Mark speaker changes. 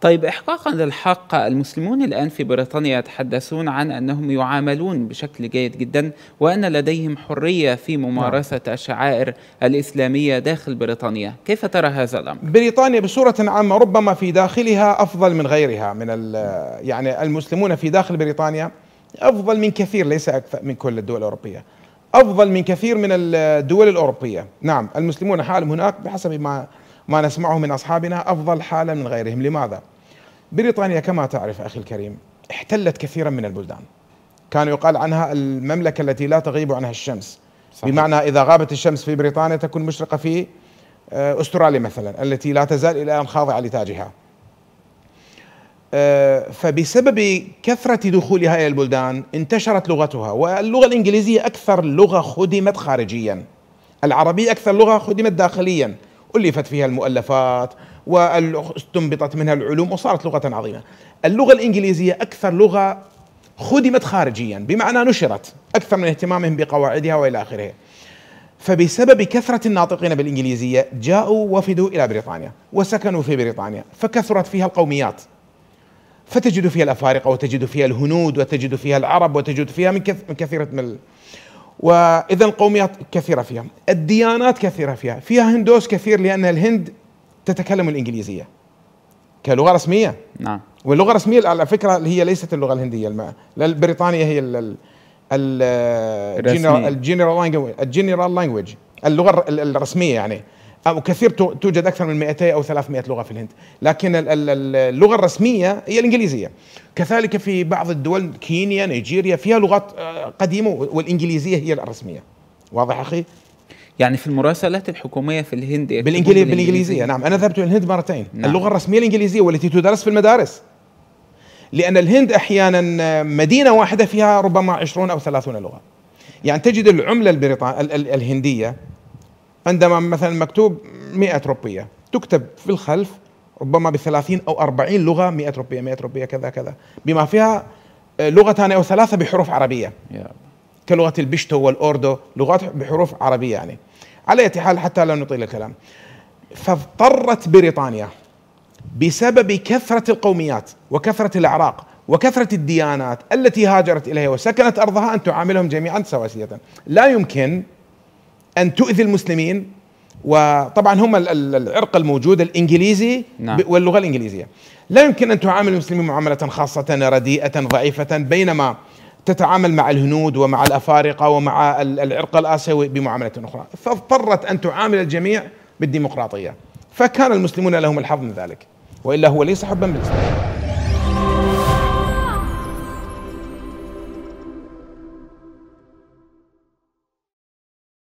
Speaker 1: طيب إحقاقا للحق المسلمون الآن في بريطانيا يتحدثون عن أنهم يعاملون بشكل جيد جدا وأن لديهم حرية في نعم. ممارسة الشعائر الإسلامية داخل بريطانيا كيف ترى هذا الأمر؟ بريطانيا بصورة عامة ربما في داخلها أفضل من غيرها من يعني المسلمون في داخل بريطانيا أفضل من كثير ليس أكثر من كل الدول الأوروبية أفضل من كثير من الدول الأوروبية نعم المسلمون حالهم هناك بحسب ما ما نسمعه من أصحابنا أفضل حالا من غيرهم لماذا؟ بريطانيا كما تعرف أخي الكريم احتلت كثيرا من البلدان كان يقال عنها المملكة التي لا تغيب عنها الشمس صحيح. بمعنى إذا غابت الشمس في بريطانيا تكون مشرقة في آه، أستراليا مثلا التي لا تزال إلى الآن خاضعة لتاجها آه، فبسبب كثرة دخولها إلى البلدان انتشرت لغتها واللغة الإنجليزية أكثر لغة خدمت خارجيا العربية أكثر لغة خدمت داخليا ألفت فيها المؤلفات واستنبطت منها العلوم وصارت لغة عظيمة اللغة الإنجليزية أكثر لغة خدمت خارجيا بمعنى نشرت أكثر من اهتمامهم بقواعدها وإلى آخره فبسبب كثرة الناطقين بالإنجليزية جاءوا وفدوا إلى بريطانيا وسكنوا في بريطانيا فكثرت فيها القوميات فتجد فيها الأفارقة وتجد فيها الهنود وتجد فيها العرب وتجد فيها من, كث من كثيرة من وإذا القوميات كثيرة فيها الديانات كثيرة فيها فيها هندوس كثير لأن الهند تتكلم الانجليزيه كلغه رسميه نعم واللغه الرسميه على فكره هي ليست اللغه الهنديه الماء. لا البريطانيه هي الجنرال الجنرال لانجويج اللغه الرسميه يعني او كثير توجد اكثر من 200 او 300 لغه في الهند لكن اللغه الرسميه هي الانجليزيه كذلك في بعض الدول كينيا نيجيريا فيها لغات آه، قديمه والانجليزيه هي الرسميه واضح اخي يعني في المراسلات الحكوميه في الهند بالانجليزيه بالانجليزيه نعم انا ذهبت الى الهند مرتين نعم. اللغه الرسميه الانجليزيه والتي تدرس في المدارس لان الهند احيانا مدينه واحده فيها ربما 20 او 30 لغه يعني تجد العمله البريطانيه الهنديه عندما مثلا مكتوب 100 روبيه تكتب في الخلف ربما ب 30 او 40 لغه 100 روبيه 100 روبيه كذا كذا بما فيها آه، لغه ثانيه او ثلاثه بحروف عربيه yeah. كلغه البشتو والاوردو لغات بحروف عربيه يعني على اي حال حتى لا نطيل الكلام فاضطرت بريطانيا بسبب كثره القوميات وكثره الاعراق وكثره الديانات التي هاجرت اليها وسكنت ارضها ان تعاملهم جميعا سواسيه لا يمكن ان تؤذي المسلمين وطبعا هم العرق الموجود الانجليزي نعم. واللغه الانجليزيه لا يمكن ان تعامل المسلمين معامله خاصه رديئه ضعيفه بينما تتعامل مع الهنود ومع الافارقه ومع العرق الاسيوي بمعامله اخرى، فاضطرت ان تعامل الجميع بالديمقراطيه، فكان المسلمون لهم الحظ من ذلك، والا هو ليس حبا بالاسلام.